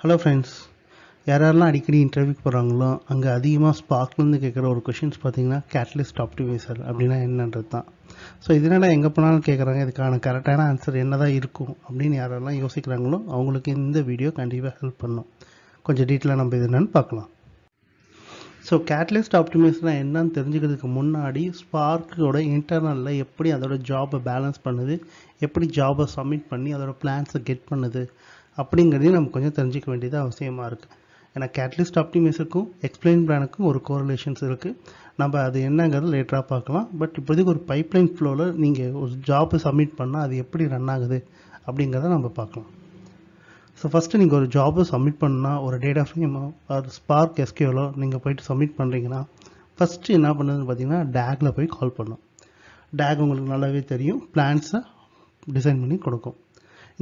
Hello friends யார் யாரெல்லாம் அடிக்கடி இன்டர்வியூக்கு போகிறாங்களோ அங்கே அதிகமாக ஸ்பார்க்லேருந்து கேட்குற ஒரு கொஷின்ஸ் பார்த்தீங்கன்னா கேட்லிஸ்ட் ஆப்டிவைசர் அப்படின்னா என்னன்றது தான் ஸோ இதனால் எங்கே போனாலும் கேட்குறாங்க இதுக்கான கரெக்டான ஆன்சர் என்ன தான் இருக்கும் அப்படின்னு யாரெல்லாம் யோசிக்கிறாங்களோ அவங்களுக்கு இந்த வீடியோ கண்டிப்பாக ஹெல்ப் பண்ணும் கொஞ்சம் டீட்டெயிலாக நம்ம இது என்னென்னு பார்க்கலாம் ஸோ கேட்லிஸ்ட் ஆப்டிமைஸ்னால் என்னன்னு தெரிஞ்சுக்கிறதுக்கு முன்னாடி ஸ்பார்க்கோட இன்டர்னலில் எப்படி அதோட ஜாபை பேலன்ஸ் பண்ணுது எப்படி ஜாபை சப்மிட் பண்ணி அதோட பிளான்ஸை கெட் பண்ணுது அப்படிங்கிறதையும் நம்ம கொஞ்சம் தெரிஞ்சிக்க வேண்டியது அவசியமாக இருக்குது ஏன்னா கேட்லிஸ்ட் ஆப்டிமைசருக்கும் எக்ஸ்பிளைன் பிளானுக்கும் ஒரு கோரிலேஷன்ஸ் இருக்குது நம்ம அது என்னங்கிறது லேட்டராக பார்க்கலாம் பட் இப்போதைக்கு ஒரு பைப்லைன் ஃப்ளோவில் நீங்கள் ஒரு ஜாப்பு சப்மிட் பண்ணால் அது எப்படி ரன் ஆகுது அப்படிங்கிறத நம்ம பார்க்கலாம் ஸோ ஃபஸ்ட்டு நீங்கள் ஒரு ஜாபை சப்மிட் பண்ணால் ஒரு டேட்டா ஃப்ரேமோ ஒரு ஸ்பார்க் எஸ்கியூலோ நீங்கள் போயிட்டு சப்மிட் பண்ணுறீங்கன்னா ஃபஸ்ட்டு என்ன பண்ணுதுன்னு பார்த்தீங்கன்னா டேக்கில் போய் கால் பண்ணும் டேக் உங்களுக்கு நல்லாவே தெரியும் பிளான்ஸை டிசைன் பண்ணி கொடுக்கும்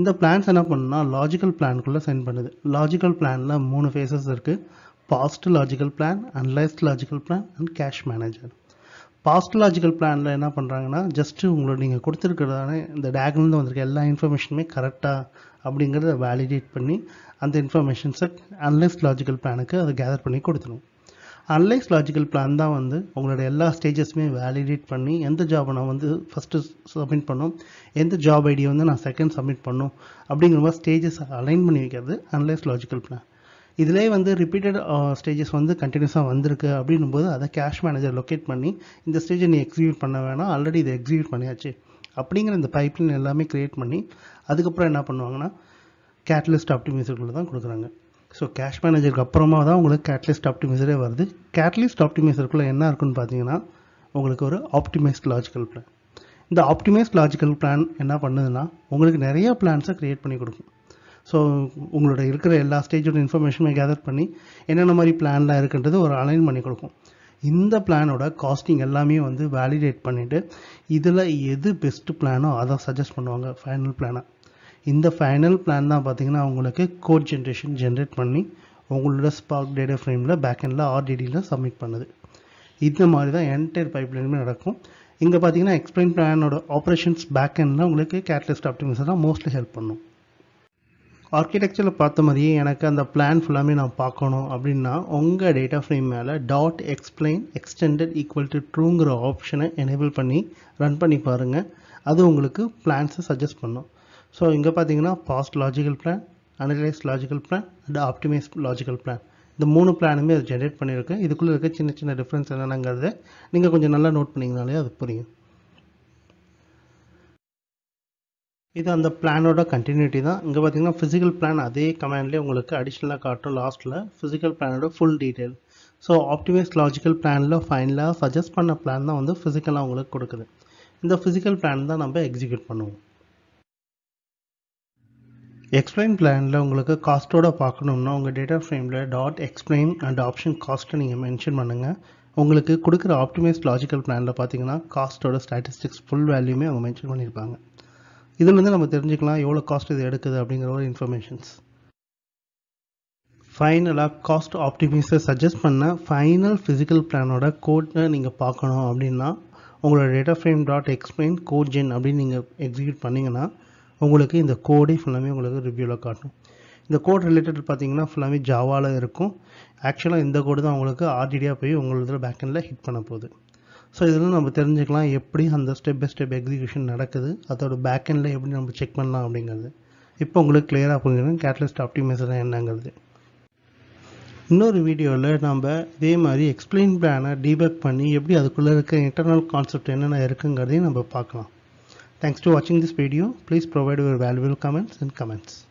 இந்த பிளான்ஸ் என்ன பண்ணுன்னா லாஜிக்கல் பிளான்குள்ளே சென்ட் பண்ணுது லாஜிக்கல் பிளானில் மூணு ஃபேஸஸ் இருக்குது parsed logical plan analysed logical plan and cache manager parsed logical பிளானில் என்ன பண்ணுறாங்கன்னா ஜஸ்ட்டு உங்களோட நீங்கள் கொடுத்துருக்கிறதான இந்த டேக்லேருந்து வந்திருக்க எல்லா இன்ஃபர்மேஷனுமே கரெக்டாக அப்படிங்கிறத வேலிடேட் பண்ணி அந்த இன்ஃபர்மேஷன்ஸை அன்லைஸ்ட் லாஜிக்கல் பிளானுக்கு அதை கேதர் பண்ணி கொடுத்துடும் அன்லைஸ் லாஜிக்கல் பிளான் தான் வந்து உங்களோட எல்லா ஸ்டேஜஸுமே வேலிடேட் பண்ணி எந்த ஜாபை நான் வந்து ஃபஸ்ட்டு சப்மிட் பண்ணும் எந்த ஜாப் ஐடியை வந்து நான் செகண்ட் சப்மிட் பண்ணும் அப்படிங்கிற மாதிரி ஸ்டேஜஸ் அலைன் பண்ணி வைக்கிறது அன்லைஸ் லாஜிக்கல் பிளான் இதிலே வந்து ரிப்பீட்டட் ஸ்டேஜஸ் uh, வந்து கண்டினியூஸாக வந்திருக்கு அப்படின்னும் போது அதை கேஷ் மேனேஜர் லொக்கேட் பண்ணி இந்த ஸ்டேஜை நீ எக்ஸிக்யூட் பண்ண வேணாம் ஆல்ரெடி இதை எக்ஸிக்யூட் பண்ணியாச்சு அப்படிங்கிற இந்த பைப்லைன் எல்லாமே க்ரியேட் பண்ணி அதுக்கப்புறம் என்ன பண்ணுவாங்கன்னா கேட்லிஸ்ட் ஆப்டிமைசருக்குள்ளே தான் கொடுக்குறாங்க ஸோ கேஷ் மேனேஜருக்கு அப்புறமா தான் உங்களுக்கு கேட்லிஸ்ட் ஆப்டிமைசரே வருது கேட்லிஸ்ட் ஆப்டிமைசருக்குள்ளே என்ன இருக்குன்னு பார்த்தீங்கன்னா உங்களுக்கு ஒரு ஆப்டிமைஸ்ட் லாஜிக்கல் பிளான் இந்த ஆப்டிமைஸ்ட் லாஜிக்கல் பிளான் என்ன பண்ணுதுன்னா உங்களுக்கு நிறைய பிளான்ஸை க்ரியேட் பண்ணி கொடுக்கும் ஸோ உங்களோட இருக்கிற எல்லா ஸ்டேஜோட இன்ஃபர்மேஷனுமே கேதர் பண்ணி என்னென்ன மாதிரி பிளான்லாம் இருக்குன்றது ஒரு அலைன் பண்ணி கொடுக்கும் இந்த பிளானோட காஸ்டிங் எல்லாமே வந்து வேலிடேட் பண்ணிவிட்டு இதில் எது பெஸ்ட்டு பிளானோ அதை சஜஸ்ட் பண்ணுவாங்க ஃபைனல் பிளானாக இந்த ஃபைனல் பிளான் தான் பார்த்தீங்கன்னா உங்களுக்கு கோட் ஜென்ரேஷன் ஜென்ரேட் பண்ணி உங்களோட ஸ்பார்க் டேட்டா ஃப்ரேமில் பேக்கெண்டில் ஆர்டிடியில் சப்மிட் பண்ணுது இந்த மாதிரி தான் என்டையர் பைப்லைனுமே நடக்கும் இங்கே பார்த்தீங்கன்னா எக்ஸ்பிளைன் பிளானோட ஆப்ரேஷன்ஸ் பேக்கெண்டில் உங்களுக்கு கேட்லிஸ்ட் ஆப்டிமைசர் தான் மோஸ்ட்லி ஹெல்ப் பண்ணும் ஆர்கிடெக்சரில் பார்த்த மாதிரியே எனக்கு அந்த பிளான் ஃபுல்லாமே நான் பார்க்கணும் அப்படின்னா உங்கள் டேட்டா ஃப்ரேம் மேலே dot explain extended equal to ட்ரூங்கிற ஆப்ஷனை எனேபிள் பண்ணி ரன் பண்ணி பாருங்கள் அது உங்களுக்கு பிளான்ஸை சஜஸ்ட் பண்ணும் ஸோ இங்கே பார்த்தீங்கன்னா parsed logical plan analyse logical plan and optimise logical plan இந்த மூணு பிளானுமே அது ஜென்ரேட் பண்ணியிருக்கு இதுக்குள்ளே இருக்க சின்ன சின்ன டிஃப்ரென்ஸ் என்னென்னங்கிறது நீங்கள் கொஞ்சம் நல்லா நோட் பண்ணிங்கனாலே அது புரியும் இது அந்த பிளானோட கண்டினியூட்டி தான் இங்கே பார்த்தீங்கன்னா ஃபிசிக்கல் பிளான் அதே கமாண்ட்லேயே உங்களுக்கு அடிஷ்னலாக காட்டும் லாஸ்ட்டில் ஃபிசிக்கல் பிளானோட full detail so optimise logical பிளானில் ஃபைனலாக சஜஸ்ட் பண்ண பிளான் தான் வந்து ஃபிசிக்கலாக உங்களுக்கு கொடுக்குது இந்த ஃபிசிக்கல் பிளான் தான் நம்ம எக்ஸிக்யூட் பண்ணுவோம் எக்ஸ்பிளைன் பிளானில் உங்களுக்கு காஸ்ட்டோட பார்க்கணும்னா உங்கள் டேட்டா ஃப்ரேமில் டாட் எக்ஸ்பிளைன் அண்ட் ஆப்ஷன் காஸ்ட்டை நீங்கள் மென்ஷன் பண்ணுங்கள் உங்களுக்கு கொடுக்குற ஆப்டிமைஸ்ட் லாஜிக்கல் பிளானில் பார்த்தீங்கன்னா காஸ்ட்டோட ஸ்டாட்டிஸ்டிக்ஸ் ஃபுல் வேல்யூமே அவங்க மென்ஷன் பண்ணியிருப்பாங்க இதுலேருந்து நம்ம தெரிஞ்சுக்கலாம் எவ்வளோ காஸ்ட் இது எடுக்குது அப்படிங்கிற ஒரு இன்ஃபர்மேஷன்ஸ் ஃபைனலாக காஸ்ட் ஆப்டிமைஸை சஜஸ்ட் பண்ண ஃபைனல் ஃபிசிக்கல் பிளானோட கோட்டை நீங்கள் பார்க்கணும் அப்படின்னா உங்களோட data frame dot explain code gen அப்படின்னு நீங்கள் எக்ஸிக்யூட் பண்ணிங்கன்னா உங்களுக்கு இந்த கோடே ஃபுல்லாமே உங்களுக்கு ரிவ்யூவில் காட்டும் இந்த கோட் ரிலேட்டட் பார்த்தீங்கன்னா ஃபுல்லாமே ஜாவாவில் இருக்கும் ஆக்சுவலாக இந்த கோடு தான் உங்களுக்கு ஆர்டிடியாக போய் உங்களுக்கு பேக்கெண்டில் ஹிட் பண்ண போகுது ஸோ இதில் நம்ம தெரிஞ்சுக்கலாம் எப்படி அந்த ஸ்டெப் பை ஸ்டெப் எக்ஸிக்யூஷன் நடக்குது அதோட பேக்கெண்டில் எப்படி நம்ம செக் பண்ணலாம் அப்படிங்கிறது இப்போ உங்களுக்கு கிளியராக புரிஞ்சிடும் கேட்லிஸ்ட் ஆப்டிமைசராக என்னங்கிறது இன்னொரு வீடியோவில் நம்ம இதே மாதிரி எக்ஸ்பிளைன் பிளானை டீபேக் பண்ணி எப்படி அதுக்குள்ளே இருக்க இன்டர்னல் கான்செப்ட் என்னென்ன இருக்குங்கிறதையும் நம்ம பார்க்கலாம் Thanks to watching this video. Please provide your valuable comments and comments.